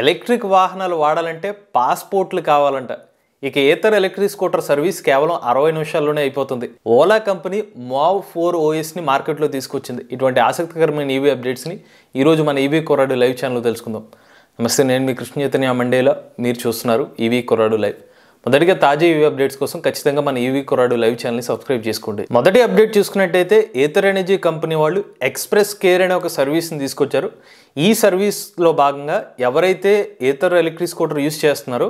electric వాహనాలు వాడాలంటే పాస్పోర్ట్లు కావాలంట ఇక ఇతర ఎలక్ట్రిక్ స్కూటర్ సర్వీస్ కేవలం అరవై నిమిషాల్లోనే అయిపోతుంది ఓలా కంపెనీ మావ్ ఫోర్ ఓఎస్ని మార్కెట్లో తీసుకొచ్చింది ఇటువంటి ఆసక్తికరమైన ఈవీ అప్డేట్స్ని ఈరోజు మన ఈవీ కొరాడు లైవ్ ఛానల్ తెలుసుకుందాం నమస్తే నేను మీ కృష్ణ చైతన్య మండేలా మీరు చూస్తున్నారు ఈవీ కొరాడు లైవ్ మొదటిగా తాజా ఈవీ e అప్డేట్స్ కోసం ఖచ్చితంగా మన ఈవీ e కొరాడు లైవ్ ఛానల్ని సబ్స్క్రైబ్ చేసుకోండి మొదటి అప్డేట్ చూసుకున్నట్టయితే ఏతర్ ఎనర్జీ కంపెనీ వాళ్ళు ఎక్స్ప్రెస్ కేర్ అనే ఒక సర్వీస్ని తీసుకొచ్చారు ఈ సర్వీస్లో భాగంగా ఎవరైతే ఏతర్ ఎలక్ట్రిక్ స్కూటర్ యూస్ చేస్తున్నారో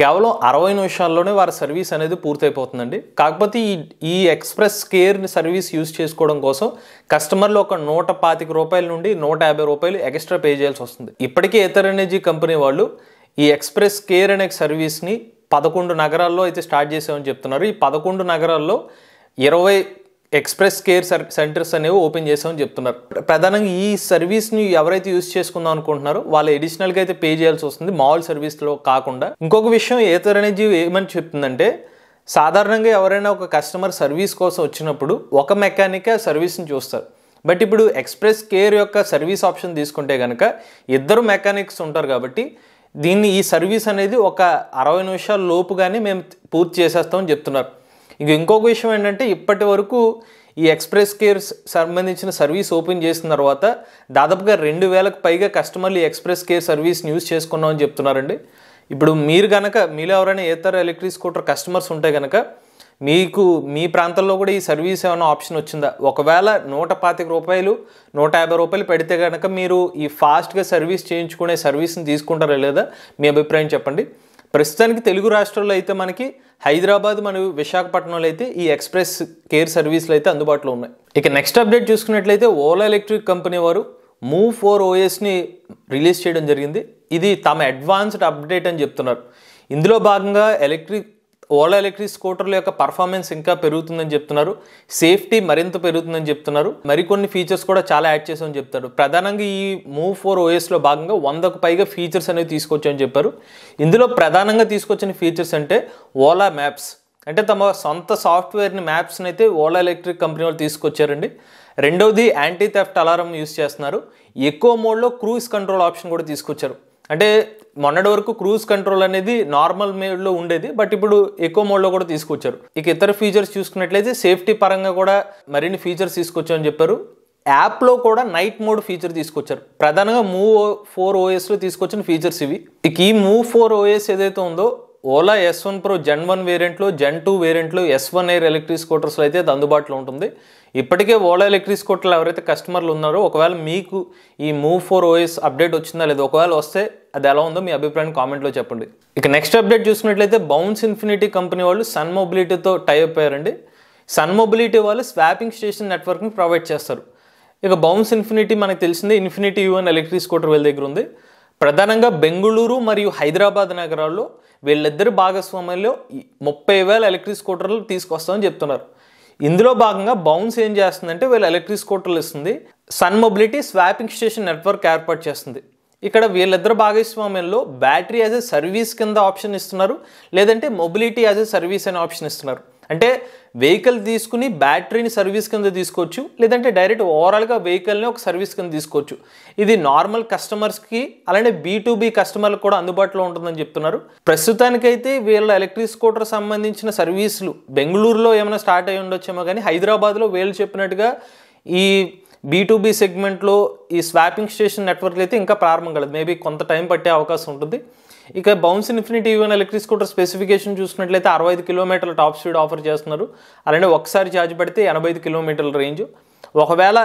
కేవలం అరవై నిమిషాల్లోనే వారి సర్వీస్ అనేది పూర్తయిపోతుందండి కాకపోతే ఈ ఈ ఎక్స్ప్రెస్ కేర్ సర్వీస్ యూజ్ చేసుకోవడం కోసం కస్టమర్లు ఒక నూట పాతిక రూపాయల నుండి నూట యాభై రూపాయలు ఎక్స్ట్రా పే చేయాల్సి వస్తుంది ఇప్పటికే ఇతర ఎనర్జీ కంపెనీ వాళ్ళు ఈ ఎక్స్ప్రెస్ కేర్ అనే సర్వీస్ని పదకొండు నగరాల్లో అయితే స్టార్ట్ చేసామని చెప్తున్నారు ఈ పదకొండు నగరాల్లో ఇరవై ఎక్స్ప్రెస్ కేర్ సర్ సెంటర్స్ అనేవి ఓపెన్ చేసామని చెప్తున్నారు ప్రధానంగా ఈ సర్వీస్ని ఎవరైతే యూజ్ చేసుకుందాం అనుకుంటున్నారో వాళ్ళు ఎడిషనల్గా అయితే పే చేయాల్సి వస్తుంది మామూలు సర్వీస్లో కాకుండా ఇంకొక విషయం ఏతర్ అనేది ఏమని చెప్తుందంటే సాధారణంగా ఎవరైనా ఒక కస్టమర్ సర్వీస్ కోసం వచ్చినప్పుడు ఒక మెకానిక్ ఆ సర్వీస్ని చూస్తారు బట్ ఇప్పుడు ఎక్స్ప్రెస్ కేర్ యొక్క సర్వీస్ ఆప్షన్ తీసుకుంటే కనుక ఇద్దరు మెకానిక్స్ ఉంటారు కాబట్టి దీన్ని ఈ సర్వీస్ అనేది ఒక అరవై నిమిషాల కానీ మేము పూర్తి చేసేస్తామని చెప్తున్నారు ఇంక ఇంకొక విషయం ఏంటంటే ఇప్పటి వరకు ఈ ఎక్స్ప్రెస్ కేర్ సంబంధించిన సర్వీస్ ఓపెన్ చేసిన తర్వాత దాదాపుగా రెండు వేలకు పైగా కస్టమర్లు ఈ ఎక్స్ప్రెస్ కేర్ సర్వీస్ యూజ్ చేసుకున్నామని చెప్తున్నారండి ఇప్పుడు మీరు కనుక మీలో ఎవరైనా ఏతర ఎలక్ట్రిక్ స్కూటర్ కస్టమర్స్ ఉంటే కనుక మీకు మీ ప్రాంతంలో కూడా ఈ సర్వీస్ ఏమైనా ఆప్షన్ వచ్చిందా ఒకవేళ నూట పాతిక రూపాయలు నూట యాభై రూపాయలు పెడితే కనుక మీరు ఈ ఫాస్ట్గా సర్వీస్ చేయించుకునే సర్వీస్ని తీసుకుంటారా లేదా మీ అభిప్రాయం చెప్పండి ప్రస్తుతానికి తెలుగు రాష్ట్రాల్లో అయితే మనకి హైదరాబాద్ మరియు విశాఖపట్నంలో అయితే ఈ ఎక్స్ప్రెస్ కేర్ సర్వీసులు అయితే అందుబాటులో ఉన్నాయి ఇక నెక్స్ట్ అప్డేట్ చూసుకున్నట్లయితే ఓలా ఎలక్ట్రిక్ కంపెనీ వారు మూవ్ ఫోర్ ఓఎస్ని రిలీజ్ చేయడం జరిగింది ఇది తమ అడ్వాన్స్డ్ అప్డేట్ అని చెప్తున్నారు ఇందులో భాగంగా ఎలక్ట్రిక్ ఓలా ఎలక్ట్రిక్ స్కూటర్ల యొక్క పర్ఫార్మెన్స్ ఇంకా పెరుగుతుందని చెప్తున్నారు సేఫ్టీ మరింత పెరుగుతుందని చెప్తున్నారు మరికొన్ని ఫీచర్స్ కూడా చాలా యాడ్ చేసామని చెప్తారు ప్రధానంగా ఈ మూవ్ ఫోర్ ఓఎస్లో భాగంగా వందకు పైగా ఫీచర్స్ అనేవి తీసుకొచ్చామని చెప్పారు ఇందులో ప్రధానంగా తీసుకొచ్చిన ఫీచర్స్ అంటే ఓలా మ్యాప్స్ అంటే తమ సొంత సాఫ్ట్వేర్ని మ్యాప్స్ని అయితే ఓలా ఎలక్ట్రిక్ కంపెనీ వాళ్ళు తీసుకొచ్చారండి రెండవది యాంటీ థెఫ్ట్ అలారం యూస్ చేస్తున్నారు ఎక్కువ మోడ్లో క్రూజ్ కంట్రోల్ ఆప్షన్ కూడా తీసుకొచ్చారు అంటే మొన్నటి వరకు క్రూజ్ కంట్రోల్ అనేది నార్మల్ మోడ్లో ఉండేది బట్ ఇప్పుడు ఎక్కువ మోడ్లో కూడా తీసుకొచ్చారు ఇక ఇతర ఫీచర్స్ చూసుకున్నట్లయితే సేఫ్టీ పరంగా కూడా మరిన్ని ఫీచర్స్ తీసుకొచ్చామని చెప్పారు యాప్లో కూడా నైట్ మోడ్ ఫీచర్ తీసుకొచ్చారు ప్రధానంగా మూవ్ ఫోర్ ఓఎస్లో తీసుకొచ్చిన ఫీచర్స్ ఇవి ఇక ఈ మూవ్ ఫోర్ ఓఎస్ ఏదైతే ఉందో Ola S one pro gen one వేరియంట్లు జెన్ టూ వేరియంట్లు ఎస్ వన్ ఎయిర్ ఎలక్ట్రిక్ స్కూటర్స్లో అయితే అది అందుబాటులో ఉంటుంది ఇప్పటికే ఓలా ఎలక్ట్రిక్ స్కూటర్లు ఎవరైతే కస్టమర్లు ఉన్నారో ఒకవేళ మీకు ఈ మూవ్ ఫోర్ ఓఎస్ అప్డేట్ వచ్చిందా లేదా ఒకవేళ వస్తే అది ఎలా ఉందో మీ అభిప్రాయం కామెంట్లో చెప్పండి ఇక నెక్స్ట్ అప్డేట్ చూసుకున్నట్లయితే బౌన్స్ ఇన్ఫినిటీ కంపెనీ వాళ్ళు సన్ మొబిలిటీతో టైప్ అయ్యారండి సన్ మొబిలిటీ వాళ్ళు స్వాపింగ్ స్టేషన్ నెట్వర్క్ని ప్రొవైడ్ చేస్తారు ఇక బౌన్స్ ఇన్ఫినిటీ మనకు తెలిసింది ఇన్ఫినిటీ యూఎన్ ఎలక్ట్రిక్ స్కూటర్ వీళ్ళ దగ్గర ఉంది ప్రధానంగా బెంగళూరు మరియు హైదరాబాద్ నగరాల్లో వీళ్ళిద్దరు భాగస్వామ్యంలో ముప్పై వేల ఎలక్ట్రిక్ స్కూటర్లు తీసుకొస్తామని చెప్తున్నారు ఇందులో భాగంగా బౌన్స్ ఏం చేస్తుందంటే వీళ్ళు ఎలక్ట్రిక్ స్కూటర్లు ఇస్తుంది Sun Mobility swapping station network ఏర్పాటు చేస్తుంది ఇక్కడ వీళ్ళిద్దరు భాగస్వామ్యంలో బ్యాటరీ యాజ్ ఏ సర్వీస్ కింద ఆప్షన్ ఇస్తున్నారు లేదంటే మొబిలిటీ యాజ్ ఏ సర్వీస్ అనే ఆప్షన్ ఇస్తున్నారు అంటే వెహికల్ తీసుకుని బ్యాటరీని సర్వీస్ కింద తీసుకోవచ్చు లేదంటే డైరెక్ట్ ఓవరాల్గా వెహికల్ని ఒక సర్వీస్ కింద తీసుకోవచ్చు ఇది నార్మల్ కస్టమర్స్కి అలానే బీ కస్టమర్లకు కూడా అందుబాటులో ఉంటుందని చెప్తున్నారు ప్రస్తుతానికైతే వీళ్ళ ఎలక్ట్రిక్ స్కూటర్ సంబంధించిన సర్వీసులు బెంగళూరులో ఏమైనా స్టార్ట్ అయి ఉండొచ్చేమో కానీ హైదరాబాద్లో వీళ్ళు చెప్పినట్టుగా ఈ బీ సెగ్మెంట్లో ఈ స్వాపింగ్ స్టేషన్ నెట్వర్క్లు అయితే ఇంకా ప్రారంభం కలదు మేబీ కొంత టైం పట్టే అవకాశం ఉంటుంది ఇక Bounce Infinity E one electric scooter specification చూసుకున్నట్లయితే అరవై ఐదు కిలోమీటర్ల టాప్ స్పీడ్ ఆఫర్ చేస్తున్నారు అలానే ఒకసారి ఛార్జ్ పెడితే ఎనభై ఐదు కిలోమీటర్ల రేంజ్ ఒకవేళ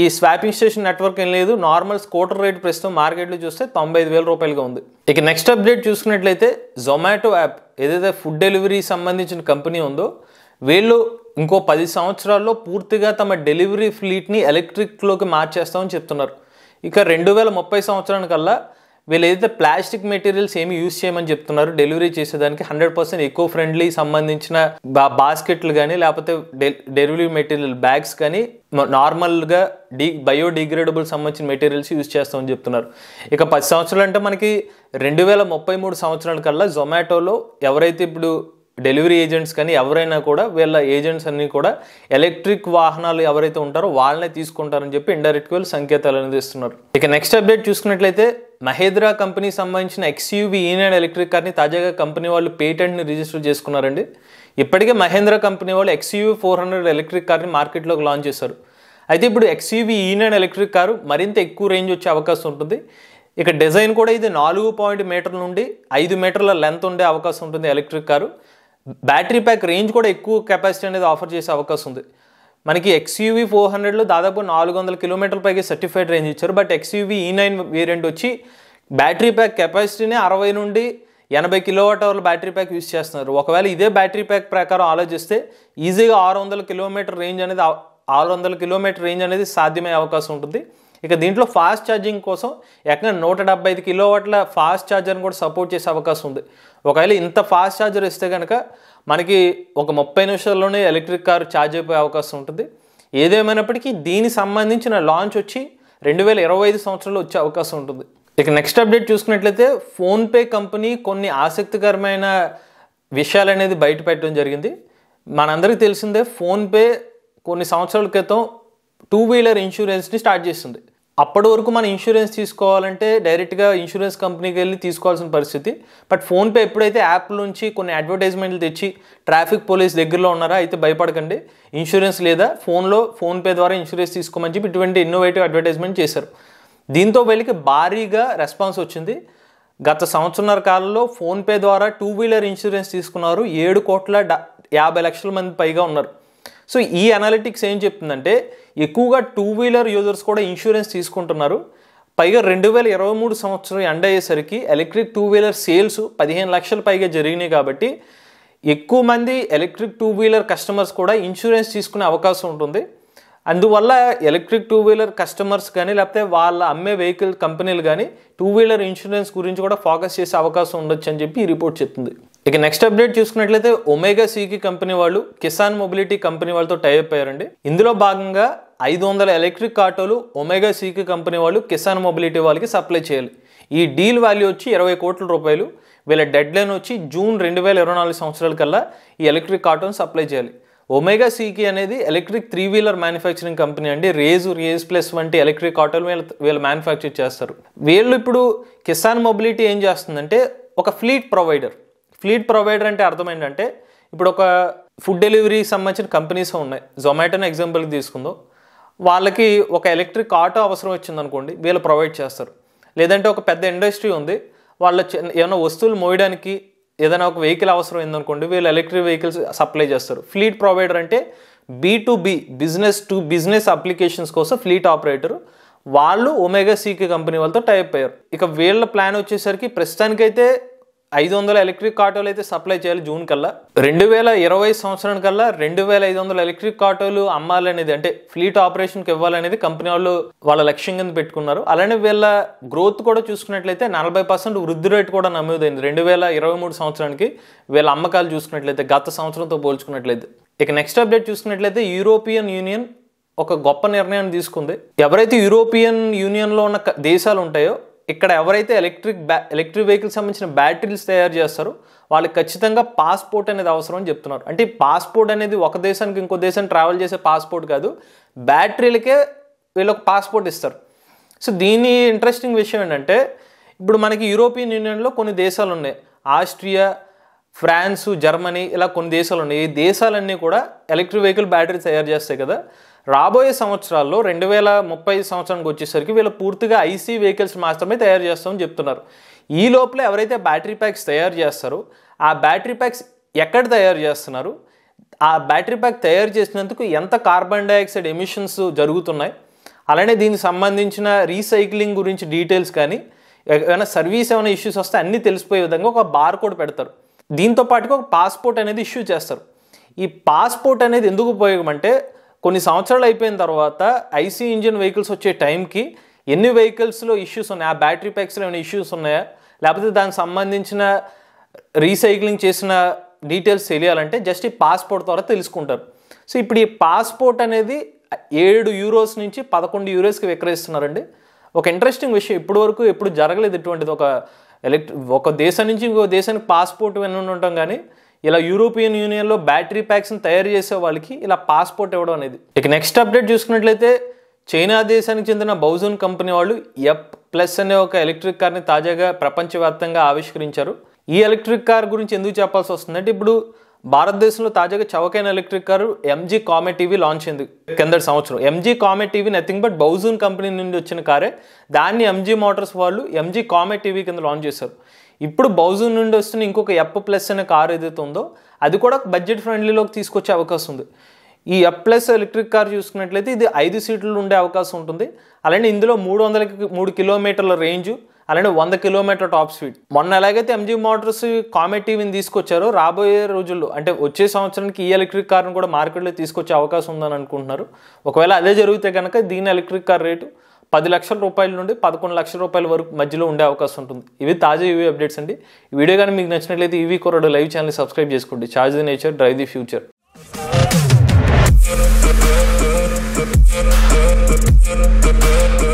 ఈ స్వాపింగ్ స్టేషన్ నెట్వర్క్ ఏం లేదు నార్మల్ స్కూటర్ రేట్ ప్రస్తుతం మార్కెట్లో చూస్తే తొంభై ఐదు వేల రూపాయలుగా ఉంది ఇక నెక్స్ట్ అప్డేట్ చూసుకున్నట్లయితే జొమాటో యాప్ ఏదైతే ఫుడ్ డెలివరీ సంబంధించిన కంపెనీ ఉందో వీళ్ళు ఇంకో పది సంవత్సరాల్లో పూర్తిగా తమ డెలివరీ ఫ్లీట్ని ఎలక్ట్రిక్లోకి మార్చేస్తామని చెప్తున్నారు ఇక రెండు వేల ముప్పై సంవత్సరానికల్లా వీళ్ళు ఏదైతే ప్లాస్టిక్ మెటీరియల్స్ ఏమి యూజ్ చేయమని చెప్తున్నారు డెలివరీ చేసేదానికి హండ్రెడ్ పర్సెంట్ ఎకో ఫ్రెండ్లీ సంబంధించిన బాస్కెట్లు కానీ లేకపోతే డెలివరీ మెటీరియల్ బ్యాగ్స్ కానీ నార్మల్గా డీ బయోడిగ్రేడబుల్ సంబంధించిన మెటీరియల్స్ యూజ్ చేస్తామని చెప్తున్నారు ఇక పది సంవత్సరాలు అంటే మనకి రెండు వేల ముప్పై మూడు సంవత్సరాల కల్లా జొమాటోలో ఎవరైతే ఇప్పుడు డెలివరీ ఏజెంట్స్ కానీ ఎవరైనా కూడా వీళ్ళ ఏజెంట్స్ అన్నీ కూడా ఎలక్ట్రిక్ వాహనాలు ఎవరైతే ఉంటారో వాళ్ళనే తీసుకుంటారని చెప్పి ఇండైరెక్ట్గా వీళ్ళు సంకేతాలు అనేది ఇస్తున్నారు ఇక నెక్స్ట్ అప్డేట్ చూసుకున్నట్లయితే మహేంద్రా కంపెనీ సంబంధించిన ఎక్స్యూవీ ఈనైన్ ఎలక్ట్రిక్ కార్ని తాజాగా కంపెనీ వాళ్ళు పేటెంట్ని రిజిస్టర్ చేసుకున్నారండి ఇప్పటికే మహేంద్రా కంపెనీ వాళ్ళు ఎక్స్యూవీ ఫోర్ హండ్రెడ్ ఎలక్ట్రిక్ కార్ని మార్కెట్లోకి లాంచ్ చేశారు అయితే ఇప్పుడు ఎక్స్యూవీ ఈనైన్ ఎలక్ట్రిక్ కారు మరింత ఎక్కువ రేంజ్ వచ్చే అవకాశం ఉంటుంది ఇక డిజైన్ కూడా ఇది నాలుగు పాయింట్ మీటర్ల నుండి ఐదు మీటర్ల లెంత్ ఉండే అవకాశం ఉంటుంది electric car battery pack range కూడా ఎక్కువ కెపాసిటీ అనేది ఆఫర్ చేసే అవకాశం ఉంది మనకి ఎక్స్యూవీ ఫోర్ హండ్రెడ్లో దాదాపు నాలుగు వందల కిలోమీటర్ల పైకి సర్టిఫైడ్ రేంజ్ ఇచ్చారు but XUV e nine variant వచ్చి బ్యాటరీ ప్యాక్ కెపాసిటీనే అరవై నుండి ఎనభై కిలోవాట్ అవర్ల బ్యాటరీ ప్యాక్ యూజ్ చేస్తున్నారు ఒకవేళ ఇదే బ్యాటరీ ప్యాక్ ప్రకారం ఆలోచిస్తే ఈజీగా ఆరు వందల కిలోమీటర్ రేంజ్ అనేది ఆరు వందల కిలోమీటర్ రేంజ్ అనేది సాధ్యమయ్యే అవకాశం ఉంటుంది ఇక దీంట్లో ఫాస్ట్ ఛార్జింగ్ కోసం ఎక్కడ నూట డెబ్బై ఐదు కిలోవాట్ల ఫాస్ట్ ఛార్జర్ని కూడా సపోర్ట్ చేసే అవకాశం ఉంది ఒకవేళ ఇంత ఫాస్ట్ ఛార్జర్ ఇస్తే కనుక మనకి ఒక ముప్పై నిమిషాల్లోనే ఎలక్ట్రిక్ కారు ఛార్జ్ అయిపోయే అవకాశం ఉంటుంది ఏదేమైనప్పటికీ దీనికి సంబంధించిన లాంచ్ వచ్చి రెండు వేల ఇరవై ఐదు సంవత్సరంలో వచ్చే అవకాశం ఉంటుంది ఇక నెక్స్ట్ అప్డేట్ చూసుకున్నట్లయితే ఫోన్పే కంపెనీ కొన్ని ఆసక్తికరమైన విషయాలు అనేది బయట పెట్టడం జరిగింది మనందరికీ తెలిసిందే ఫోన్పే కొన్ని సంవత్సరాల క్రితం టూ వీలర్ ఇన్సూరెన్స్ని స్టార్ట్ చేసింది అప్పటి వరకు మనం ఇన్సూరెన్స్ తీసుకోవాలంటే డైరెక్ట్గా ఇన్సూరెన్స్ కంపెనీకి వెళ్ళి తీసుకోవాల్సిన పరిస్థితి బట్ ఫోన్పే ఎప్పుడైతే యాప్ నుంచి కొన్ని అడ్వర్టైజ్మెంట్లు తెచ్చి ట్రాఫిక్ పోలీస్ దగ్గరలో ఉన్నారా అయితే భయపడకండి ఇన్సూరెన్స్ లేదా ఫోన్లో ఫోన్పే ద్వారా ఇన్సూరెన్స్ తీసుకోమని చెప్పి ఇటువంటి ఇన్నోవేటివ్ అడ్వర్టైజ్మెంట్ చేశారు దీంతో వెళ్ళికి భారీగా రెస్పాన్స్ వచ్చింది గత సంవత్సరంన్నర కాలంలో ఫోన్పే ద్వారా టూ వీలర్ ఇన్సూరెన్స్ తీసుకున్నారు ఏడు కోట్ల యాభై లక్షల మంది పైగా ఉన్నారు సో ఈ అనాలిటిక్స్ ఏం చెప్తుందంటే ఎక్కువగా టూ వీలర్ యూజర్స్ కూడా ఇన్సూరెన్స్ తీసుకుంటున్నారు పైగా రెండు వేల ఇరవై మూడు సంవత్సరం ఎండ్ అయ్యేసరికి ఎలక్ట్రిక్ టూ వీలర్ సేల్స్ పదిహేను లక్షల పైగా జరిగినాయి కాబట్టి ఎక్కువ మంది ఎలక్ట్రిక్ టూ వీలర్ కస్టమర్స్ కూడా ఇన్సూరెన్స్ తీసుకునే అవకాశం ఉంటుంది అందువల్ల ఎలక్ట్రిక్ టూ వీలర్ కస్టమర్స్ కానీ లేకపోతే వాళ్ళ అమ్మే వెహికల్ కంపెనీలు కానీ టూ వీలర్ ఇన్సూరెన్స్ గురించి కూడా ఫోకస్ చేసే అవకాశం ఉండొచ్చు అని చెప్పి ఈ రిపోర్ట్ చెప్తుంది ఇక నెక్స్ట్ అప్డేట్ చూసుకున్నట్లయితే ఒమేగా సీకి కంపెనీ వాళ్ళు కిసాన్ మొబిలిటీ కంపెనీ వాళ్ళతో టైప్ అయ్యారండి ఇందులో భాగంగా ఐదు వందల ఎలక్ట్రిక్ ఆటోలు ఒమేగా సీకి కంపెనీ వాళ్ళు కిసాన్ మొబిలిటీ వాళ్ళకి సప్లై చేయాలి ఈ డీల్ వాల్యూ వచ్చి ఇరవై కోట్ల రూపాయలు వీళ్ళ డెడ్ లైన్ వచ్చి జూన్ రెండు వేల ఇరవై నాలుగు సంవత్సరాల కల్లా ఈ ఎలక్ట్రిక్ ఆటోను సప్లై చేయాలి ఒమేగా సీకి అనేది electric three wheeler manufacturing company అండి రేజ్ రేజ్ ప్లస్ వంటి ఎలక్ట్రిక్ ఆటోలు వీళ్ళు వీళ్ళు మ్యానుఫ్యాక్చర్ చేస్తారు వీళ్ళు ఇప్పుడు కిసాన్ మొబిలిటీ ఏం చేస్తుందంటే ఒక ఫ్లీట్ ప్రొవైడర్ ఫ్లీట్ ప్రొవైడర్ అంటే అర్థం ఏంటంటే ఇప్పుడు ఒక ఫుడ్ డెలివరీకి సంబంధించిన కంపెనీస్ ఉన్నాయి జొమాటోని ఎగ్జాంపుల్కి తీసుకుందాం వాళ్ళకి ఒక ఎలక్ట్రిక్ ఆటో అవసరం వచ్చిందనుకోండి వీళ్ళు ప్రొవైడ్ చేస్తారు లేదంటే ఒక పెద్ద ఇండస్ట్రీ ఉంది వాళ్ళ ఏమైనా వస్తువులు మోయడానికి ఏదైనా ఒక వెహికల్ అవసరం ఏందనుకోండి వీళ్ళు ఎలక్ట్రిక్ వెహికల్స్ సప్లై చేస్తారు ఫ్లీట్ ప్రొవైడర్ అంటే B to B business to business applications కోసం ఫ్లీట్ ఆపరేటర్ వాళ్ళు ఒమేగా సీకే కంపెనీ వాళ్ళతో టైప్ అయ్యారు ఇక వీళ్ళ ప్లాన్ వచ్చేసరికి ప్రస్తుతానికైతే ఐదు వందల ఎలక్ట్రిక్ ఆటోలు అయితే సప్లై చేయాలి జూన్ కల్లా రెండు వేల ఇరవై సంవత్సరానికి కల్లా రెండు వేల ఐదు వందల ఎలక్ట్రిక్ ఆటోలు అమ్మాలనేది అంటే ఫ్లీట్ ఆపరేషన్కి ఇవ్వాలనేది కంపెనీ వాళ్ళు వాళ్ళ లక్ష్యం కింద పెట్టుకున్నారు అలానే వీళ్ళ గ్రోత్ కూడా చూసుకున్నట్లయితే నలభై పర్సెంట్ వృద్ధి రేటు కూడా నమోదైంది రెండు వేల ఇరవై మూడు సంవత్సరానికి వీళ్ళ అమ్మకాలు చూసుకున్నట్లయితే గత సంవత్సరంతో పోల్చుకున్నట్లయితే ఇక నెక్స్ట్ అప్డేట్ చూసుకున్నట్లయితే యూరోపియన్ యూనియన్ ఒక గొప్ప నిర్ణయాన్ని తీసుకుంది ఎవరైతే యూరోపియన్ యూనియన్లో ఉన్న దేశాలు ఉంటాయో ఇక్కడ ఎవరైతే ఎలక్ట్రిక్ బ్యా ఎలక్ట్రిక్ వెహికల్ సంబంధించిన బ్యాటరీస్ తయారు చేస్తారో వాళ్ళకి ఖచ్చితంగా పాస్పోర్ట్ అనేది అవసరం అని చెప్తున్నారు అంటే పాస్పోర్ట్ అనేది ఒక దేశానికి ఇంకో దేశానికి ట్రావెల్ చేసే పాస్పోర్ట్ కాదు బ్యాటరీలకే వీళ్ళకి పాస్పోర్ట్ ఇస్తారు సో దీని ఇంట్రెస్టింగ్ విషయం ఏంటంటే ఇప్పుడు మనకి యూరోపియన్ యూనియన్లో కొన్ని దేశాలు ఉన్నాయి ఆస్ట్రియా ఫ్రాన్స్ జర్మనీ ఇలా కొన్ని దేశాలు ఉన్నాయి ఈ దేశాలన్నీ కూడా ఎలక్ట్రిక్ వెహికల్ బ్యాటరీ తయారు చేస్తాయి కదా రాబోయే సంవత్సరాల్లో రెండు వేల ముప్పై సంవత్సరానికి వచ్చేసరికి వీళ్ళు పూర్తిగా ఐసీ వెహికల్స్ మాత్రమే తయారు చేస్తామని చెప్తున్నారు ఈ లోపల ఎవరైతే బ్యాటరీ ప్యాక్స్ తయారు చేస్తారో ఆ బ్యాటరీ ప్యాక్స్ ఎక్కడ తయారు చేస్తున్నారు ఆ బ్యాటరీ ప్యాక్ తయారు చేసినందుకు ఎంత కార్బన్ డైఆక్సైడ్ ఎమిషన్స్ జరుగుతున్నాయి అలానే దీనికి సంబంధించిన రీసైక్లింగ్ గురించి డీటెయిల్స్ కానీ ఏమైనా సర్వీస్ ఏమైనా ఇష్యూస్ వస్తే అన్నీ తెలిసిపోయే విధంగా ఒక బార్ కోడ్ పెడతారు దీంతో పాటుగా ఒక పాస్పోర్ట్ అనేది ఇష్యూ చేస్తారు ఈ పాస్పోర్ట్ అనేది ఎందుకు ఉపయోగం అంటే కొన్ని సంవత్సరాలు అయిపోయిన తర్వాత ఐసీ ఇంజిన్ వెహికల్స్ వచ్చే టైంకి ఎన్ని వెహికల్స్లో ఇష్యూస్ ఉన్నాయా బ్యాటరీ ప్యాక్స్లో ఏమైనా ఇష్యూస్ ఉన్నాయా లేకపోతే దానికి సంబంధించిన రీసైక్లింగ్ చేసిన డీటెయిల్స్ తెలియాలంటే జస్ట్ ఈ పాస్పోర్ట్ ద్వారా తెలుసుకుంటారు సో ఇప్పుడు ఈ పాస్పోర్ట్ అనేది ఏడు యూరోస్ నుంచి పదకొండు యూరోస్కి విక్రయిస్తున్నారండి ఒక ఇంట్రెస్టింగ్ విషయం ఇప్పటివరకు ఎప్పుడు జరగలేదు ఇటువంటిది ఒక ఎలక్ట్రి ఒక దేశం నుంచి ఇంకో దేశానికి పాస్పోర్ట్ వినని ఉంటాం కానీ ఇలా యూరోపియన్ యూనియన్లో బ్యాటరీ ప్యాక్స్ని తయారు చేసే వాళ్ళకి ఇలా పాస్పోర్ట్ ఇవ్వడం అనేది ఇక నెక్స్ట్ అప్డేట్ చూసుకున్నట్లయితే చైనా దేశానికి చెందిన బౌజన్ కంపెనీ వాళ్ళు ఎప్ ప్లస్ అనే ఒక ఎలక్ట్రిక్ కార్ని తాజాగా ప్రపంచవ్యాప్తంగా ఆవిష్కరించారు ఈ ఎలక్ట్రిక్ కార్ గురించి ఎందుకు చెప్పాల్సి వస్తుందంటే ఇప్పుడు భారతదేశంలో తాజాగా చవకైన electric car MG Comet EV launch అయింది కిందటి సంవత్సరం MG Comet EV nothing but Baojun company నుండి వచ్చిన కారే దాన్ని ఎంజీ మోటార్స్ వాళ్ళు ఎంజీ కామెట్ టీవీ కింద లాంచ్ చేశారు ఇప్పుడు బౌజూన్ నుండి వస్తున్న ఇంకొక ఎప్ ప్లస్ అనే కార్ ఏదైతే ఉందో అది కూడా బడ్జెట్ ఫ్రెండ్లీలోకి తీసుకొచ్చే అవకాశం ఉంది ఈ ఎప్ ప్లస్ ఎలక్ట్రిక్ కార్ చూసుకున్నట్లయితే ఇది ఐదు సీట్లు ఉండే అవకాశం ఉంటుంది అలానే ఇందులో మూడు వందల మూడు కిలోమీటర్ల రేంజు అలానే వంద కిలోమీటర్ టాప్ స్పీడ్ మొన్న ఎలాగైతే ఎంజీ మోటార్స్ కామెట్ టీవీని తీసుకొచ్చారో రాబోయే రోజుల్లో అంటే వచ్చే సంవత్సరానికి ఈ ఎలక్ట్రిక్ కార్ను కూడా మార్కెట్లో తీసుకొచ్చే అవకాశం ఉందని అనుకుంటున్నారు ఒకవేళ అదే జరిగితే కనుక దీని ఎలక్ట్రిక్ కార్ రేటు పది లక్షల రూపాయల నుండి పదకొండు లక్షల రూపాయల వరకు మధ్యలో ఉండే అవకాశం ఉంటుంది ఇవి తాజా ఈవీ e అప్డేట్స్ అండి ఈ వీడియో కానీ మీకు నచ్చినట్లయితే ఈవీ కొరడు లైవ్ ఛానల్ సబ్స్క్రైబ్ చేసుకోండి charge the nature drive the future